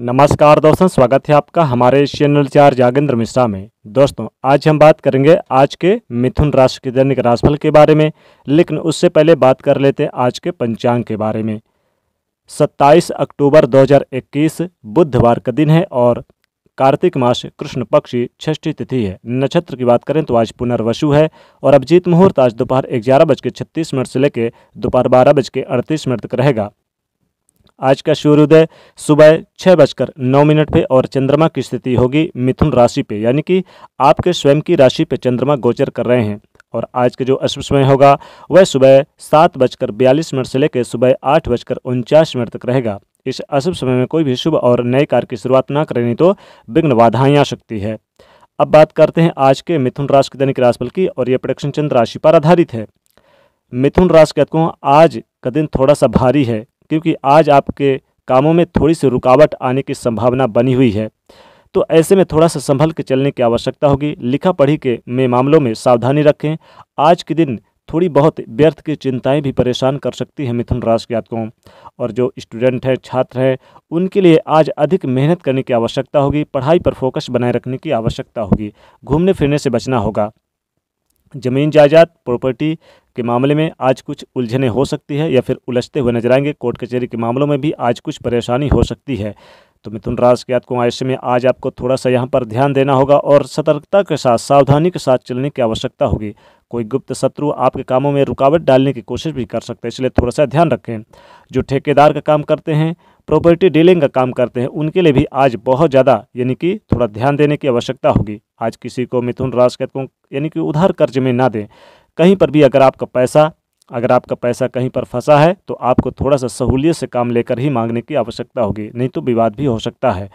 नमस्कार दोस्तों स्वागत है आपका हमारे चैनल चार जागेंद्र मिश्रा में दोस्तों आज हम बात करेंगे आज के मिथुन राशि के दैनिक राशिफल के बारे में लेकिन उससे पहले बात कर लेते हैं आज के पंचांग के बारे में 27 अक्टूबर 2021 बुधवार का दिन है और कार्तिक मास कृष्ण पक्षी छठी तिथि है नक्षत्र की बात करें तो आज पुनर्वसु है और अभिजीत मुहूर्त आज दोपहर ग्यारह बज के छत्तीस मिनट से लेकर दोपहर बारह बज के अड़तीस मिनट तक रहेगा आज का सूर्योदय सुबह छः बजकर नौ मिनट पे और चंद्रमा की स्थिति होगी मिथुन राशि पे यानी कि आपके स्वयं की राशि पे चंद्रमा गोचर कर रहे हैं और आज के जो अश्व समय होगा वह सुबह सात बजकर बयालीस मिनट से लेकर सुबह आठ बजकर उनचास मिनट तक रहेगा इस अशुभ समय में कोई भी शुभ और नए कार्य की शुरुआत ना करें तो विघ्न बाधाएँ आ सकती है अब बात करते हैं आज के मिथुन राशि के दैनिक राशिफल की और ये प्रोडक्शन चंद्र राशि पर आधारित है मिथुन राशि के आज का दिन थोड़ा सा भारी है क्योंकि आज आपके कामों में थोड़ी सी रुकावट आने की संभावना बनी हुई है तो ऐसे में थोड़ा सा संभल के चलने की आवश्यकता होगी लिखा पढ़ी के में मामलों में सावधानी रखें आज के दिन थोड़ी बहुत व्यर्थ की चिंताएं भी परेशान कर सकती हैं मिथुन राशि के जातकों और जो स्टूडेंट हैं छात्र हैं उनके लिए आज अधिक मेहनत करने की आवश्यकता होगी पढ़ाई पर फोकस बनाए रखने की आवश्यकता होगी घूमने फिरने से बचना होगा जमीन जायदाद प्रॉपर्टी के मामले में आज कुछ उलझने हो सकती है या फिर उलझते हुए नजर आएंगे कोर्ट कचहरी के मामलों में भी आज कुछ परेशानी हो सकती है तो मिथुन राज के आपको आयुष्य में आज आपको थोड़ा सा यहाँ पर ध्यान देना होगा और सतर्कता के साथ सावधानी के साथ चलने की आवश्यकता होगी कोई गुप्त शत्रु आपके कामों में रुकावट डालने की कोशिश भी कर सकते हैं इसलिए थोड़ा सा ध्यान रखें जो ठेकेदार का काम करते हैं प्रॉपर्टी डीलिंग का काम करते हैं उनके लिए भी आज बहुत ज़्यादा यानी कि थोड़ा ध्यान देने की आवश्यकता होगी आज किसी को मिथुन राज के यानी कि उधार कर्ज में ना दें कहीं पर भी अगर आपका पैसा अगर आपका पैसा कहीं पर फंसा है तो आपको थोड़ा सा सहूलियत से काम लेकर ही मांगने की आवश्यकता होगी नहीं तो विवाद भी हो सकता है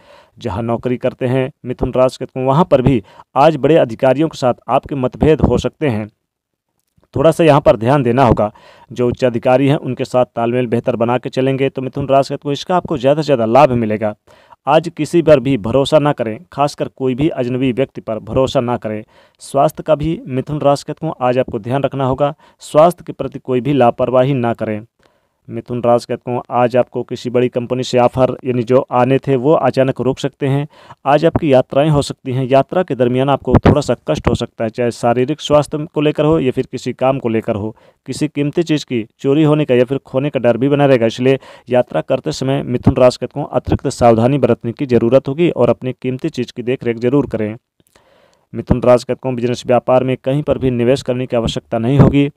जहां नौकरी करते हैं मिथुन राज के तो वहाँ पर भी आज बड़े अधिकारियों के साथ आपके मतभेद हो सकते हैं थोड़ा सा यहाँ पर ध्यान देना होगा जो उच्च अधिकारी हैं उनके साथ तालमेल बेहतर बना के चलेंगे तो मिथुन राशि को तो इसका आपको ज़्यादा से ज़्यादा लाभ मिलेगा आज किसी पर भी भरोसा ना करें खासकर कोई भी अजनबी व्यक्ति पर भरोसा ना करें स्वास्थ्य का भी मिथुन राशि को आज आपको ध्यान रखना होगा स्वास्थ्य के प्रति कोई भी लापरवाही ना करें मिथुन राज कहते हूँ आज आपको किसी बड़ी कंपनी से ऑफर यानी जो आने थे वो अचानक रोक सकते हैं आज आपकी यात्राएं हो सकती हैं यात्रा के दरमियान आपको थोड़ा सा कष्ट हो सकता है चाहे शारीरिक स्वास्थ्य को लेकर हो या फिर किसी काम को लेकर हो किसी कीमती चीज़ की चोरी होने का या फिर खोने का डर भी बना रहेगा इसलिए यात्रा करते समय मिथुन राज कहते हूँ अतिरिक्त सावधानी बरतने की ज़रूरत होगी और अपनी कीमती चीज़ की देख ज़रूर करें मिथुन राज कहते हूँ बिजनेस व्यापार में कहीं पर भी निवेश करने की आवश्यकता नहीं होगी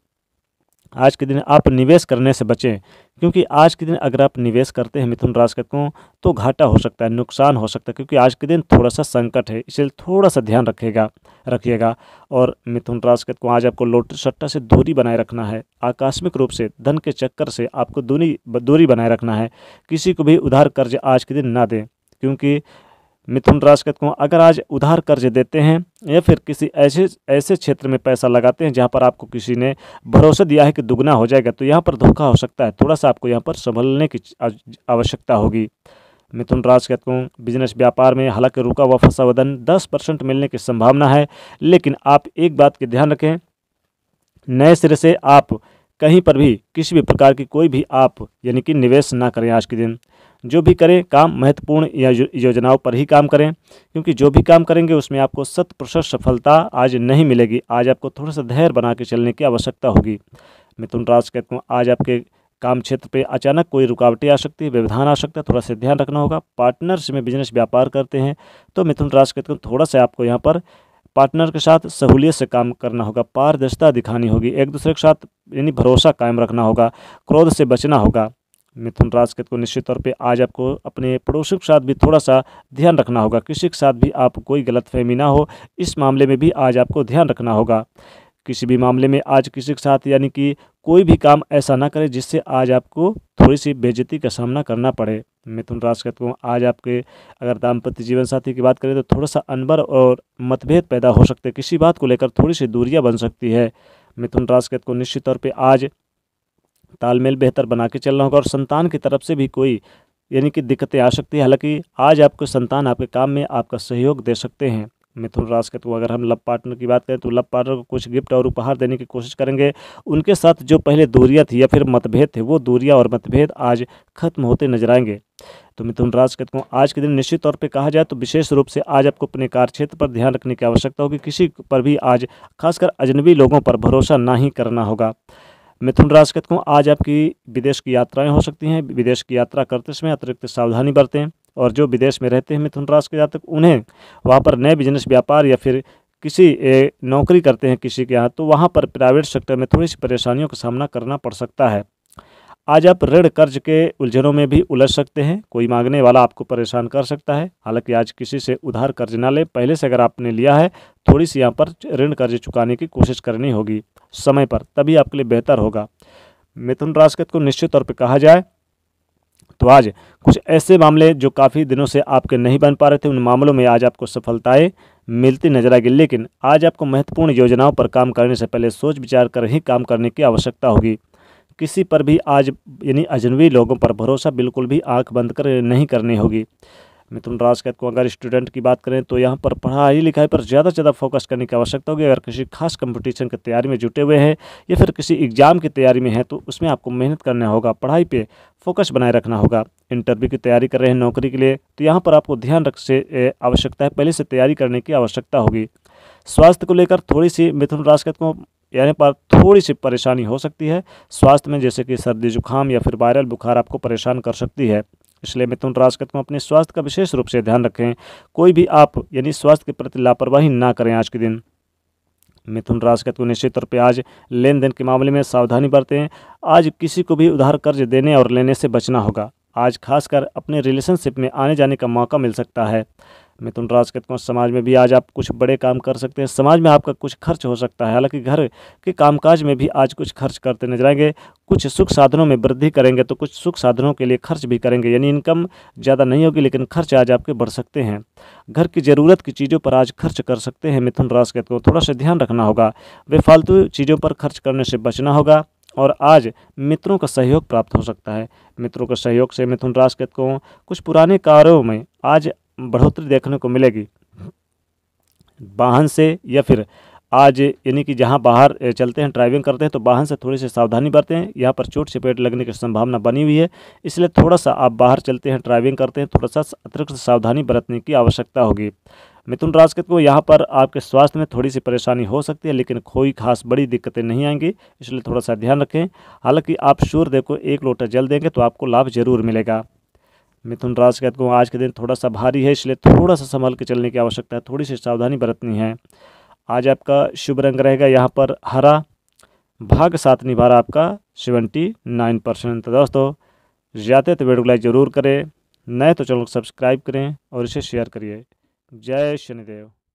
आज के दिन आप निवेश करने से बचें क्योंकि आज के दिन अगर आप निवेश करते हैं मिथुन राशि को तो घाटा हो सकता है नुकसान हो सकता है क्योंकि आज के दिन थोड़ा सा संकट है इसलिए थोड़ा सा ध्यान रखेगा रखिएगा और मिथुन राशि को आज आपको लोट सट्टा से दूरी बनाए रखना है आकस्मिक रूप से धन के चक्कर से आपको दूरी दूरी बनाए रखना है किसी को भी उधार कर्ज आज के दिन ना दें क्योंकि मिथुन राशि के अगर आज उधार कर्ज देते हैं या फिर किसी ऐसे ऐसे क्षेत्र में पैसा लगाते हैं जहाँ पर आपको किसी ने भरोसा दिया है कि दुगना हो जाएगा तो यहाँ पर धोखा हो सकता है थोड़ा सा आपको यहाँ पर संभलने की आवश्यकता होगी मिथुन राशि कहते बिजनेस व्यापार में हालांकि रुका हुआ फंसा वदन दस परसेंट मिलने की संभावना है लेकिन आप एक बात की ध्यान रखें नए सिरे से आप कहीं पर भी किसी भी प्रकार की कोई भी आप यानी कि निवेश ना करें आज के दिन जो भी करें काम महत्वपूर्ण योजनाओं पर ही काम करें क्योंकि जो भी काम करेंगे उसमें आपको शत प्रतिशत सफलता आज नहीं मिलेगी आज आपको थोड़ा सा धैर्य बना के चलने की आवश्यकता होगी मिथुन राशि कहते हैं आज आपके काम क्षेत्र पे अचानक कोई रुकावटें आ सकती है व्यवधान आ सकता है थोड़ा सा ध्यान रखना होगा पार्टनर्स में बिजनेस व्यापार करते हैं तो मिथुन राशि कहते हैं थोड़ा सा आपको यहाँ पर पार्टनर के साथ सहूलियत से काम करना होगा पारदर्शिता दिखानी होगी एक दूसरे के साथ यानी भरोसा कायम रखना होगा क्रोध से बचना होगा मिथुन राशि के को तो निश्चित तौर पे आज आपको अपने पड़ोसियों के साथ भी थोड़ा सा ध्यान रखना होगा किसी के साथ भी आप कोई गलतफहमी ना हो इस मामले में भी आज आपको ध्यान रखना होगा किसी भी मामले में आज किसी के साथ यानी कि कोई भी काम ऐसा ना करें जिससे आज आपको थोड़ी सी बेजती का सामना करना पड़े मिथुन राशि को तो आज आपके अगर दाम्पत्य जीवन साथी की बात करें तो थोड़ा सा अनबर और मतभेद पैदा हो सकते किसी बात को लेकर थोड़ी सी दूरियां बन सकती है मिथुन राशि को तो निश्चित तौर पर आज तालमेल बेहतर बना के चलना होगा और संतान की तरफ से भी कोई यानी कि दिक्कतें आ सकती है हालांकि आज आपको संतान आपके काम में आपका सहयोग दे सकते हैं मिथुन राशि के तो अगर हम लव पार्टनर की बात करें तो लव पार्टनर को कुछ गिफ्ट और उपहार देने की कोशिश करेंगे उनके साथ जो पहले दूरियां थी या फिर मतभेद थे वो दूरियां और मतभेद आज खत्म होते नजर आएंगे तो मिथुन राशि के तो आज के दिन निश्चित तौर पर कहा जाए तो विशेष रूप से आज आपको अपने कार्य क्षेत्र पर ध्यान रखने की आवश्यकता होगी किसी पर भी आज खासकर अजनबी लोगों पर भरोसा ना ही करना होगा मिथुन राशि के को आज आपकी विदेश की यात्राएं हो सकती हैं विदेश की यात्रा करते समय अतिरिक्त सावधानी बरतें और जो विदेश में रहते हैं मिथुन राशि के जातक उन्हें वहाँ पर नए बिजनेस व्यापार या फिर किसी नौकरी करते हैं किसी के यहाँ तो वहाँ पर प्राइवेट सेक्टर में थोड़ी सी परेशानियों का सामना करना पड़ सकता है आज आप ऋण कर्ज के उलझनों में भी उलझ सकते हैं कोई मांगने वाला आपको परेशान कर सकता है हालांकि आज किसी से उधार कर्ज ना ले पहले से अगर आपने लिया है थोड़ी सी यहाँ पर ऋण कर्ज चुकाने की कोशिश करनी होगी समय पर तभी आपके लिए बेहतर होगा मिथुन राशि को निश्चित तौर पर कहा जाए तो आज कुछ ऐसे मामले जो काफ़ी दिनों से आपके नहीं बन पा रहे थे उन मामलों में आज आपको सफलताएं मिलती नजर आएगी लेकिन आज आपको महत्वपूर्ण योजनाओं पर काम करने से पहले सोच विचार कर ही काम करने की आवश्यकता होगी किसी पर भी आज यानी अजनबी लोगों पर भरोसा बिल्कुल भी आंख बंद कर नहीं करनी होगी मिथुन राज कैद को अगर स्टूडेंट की बात करें तो यहाँ पर पढ़ाई लिखाई पर ज़्यादा से ज़्यादा फोकस करने की आवश्यकता होगी अगर किसी खास कंपटीशन की तैयारी में जुटे हुए हैं या फिर किसी एग्ज़ाम की तैयारी में है तो उसमें आपको मेहनत करना होगा पढ़ाई पर फोकस बनाए रखना होगा इंटरव्यू की तैयारी कर रहे हैं नौकरी के लिए तो यहाँ पर आपको ध्यान रख से आवश्यकता है पहले से तैयारी करने की आवश्यकता होगी स्वास्थ्य को लेकर थोड़ी सी मिथुन राशि को यानी पर थोड़ी सी परेशानी हो सकती है स्वास्थ्य में जैसे कि सर्दी जुकाम या फिर वायरल बुखार आपको परेशान कर सकती है इसलिए मिथुन राशि को अपने स्वास्थ्य का विशेष रूप से ध्यान रखें कोई भी आप यानी स्वास्थ्य के प्रति लापरवाही ना करें आज के दिन मिथुन राशि को निश्चित तौर पर आज लेन देन के मामले में सावधानी बरतें आज किसी को भी उधार कर्ज देने और लेने से बचना होगा आज खासकर अपने रिलेशनशिप में आने जाने का मौका मिल सकता है मिथुन तो राज के तो समाज में भी आज आप कुछ बड़े काम कर सकते हैं समाज में आपका कुछ खर्च हो सकता है हालांकि घर के कामकाज में भी आज कुछ खर्च करते नजर आएंगे कुछ सुख साधनों में वृद्धि करेंगे तो कुछ सुख साधनों के लिए खर्च भी करेंगे यानी इनकम ज़्यादा नहीं होगी लेकिन खर्च आज आपके बढ़ सकते हैं घर की ज़रूरत की चीज़ों पर आज खर्च कर सकते हैं मिथुन राज के तो थोड़ा सा ध्यान रखना होगा बेफालतू चीज़ों पर खर्च करने से बचना होगा और आज मित्रों का सहयोग प्राप्त हो सकता है मित्रों के सहयोग से मिथुन राशि को कुछ पुराने कार्यों में आज बढ़ोतरी देखने को मिलेगी वाहन से या फिर आज यानी कि जहां बाहर चलते हैं ड्राइविंग करते हैं तो वाहन से थोड़ी सी सावधानी बरतें यहाँ पर चोट चपेट लगने की संभावना बनी हुई है इसलिए थोड़ा सा आप बाहर चलते हैं ड्राइविंग करते हैं थोड़ा सा अतिरिक्त सावधानी बरतने की आवश्यकता होगी मिथुन राशि को तो यहाँ पर आपके स्वास्थ्य में थोड़ी सी परेशानी हो सकती है लेकिन कोई खास बड़ी दिक्कतें नहीं आएंगी इसलिए थोड़ा सा ध्यान रखें हालांकि आप सूर्यदेव को एक लोटा जल देंगे तो आपको लाभ जरूर मिलेगा मिथुन राशि के को आज के दिन थोड़ा सा भारी है इसलिए थोड़ा सा संभल के चलने की आवश्यकता है थोड़ी सी सावधानी बरतनी है आज आपका शुभ रंग रहेगा यहाँ पर हरा भाग साथ निभा रहा आपका सेवेंटी नाइन परसेंट तो दोस्तों ज़्यादा तो वीडियो को लाइक ज़रूर करें नए तो चैनल को सब्सक्राइब करें और इसे शेयर करिए जय शनिदेव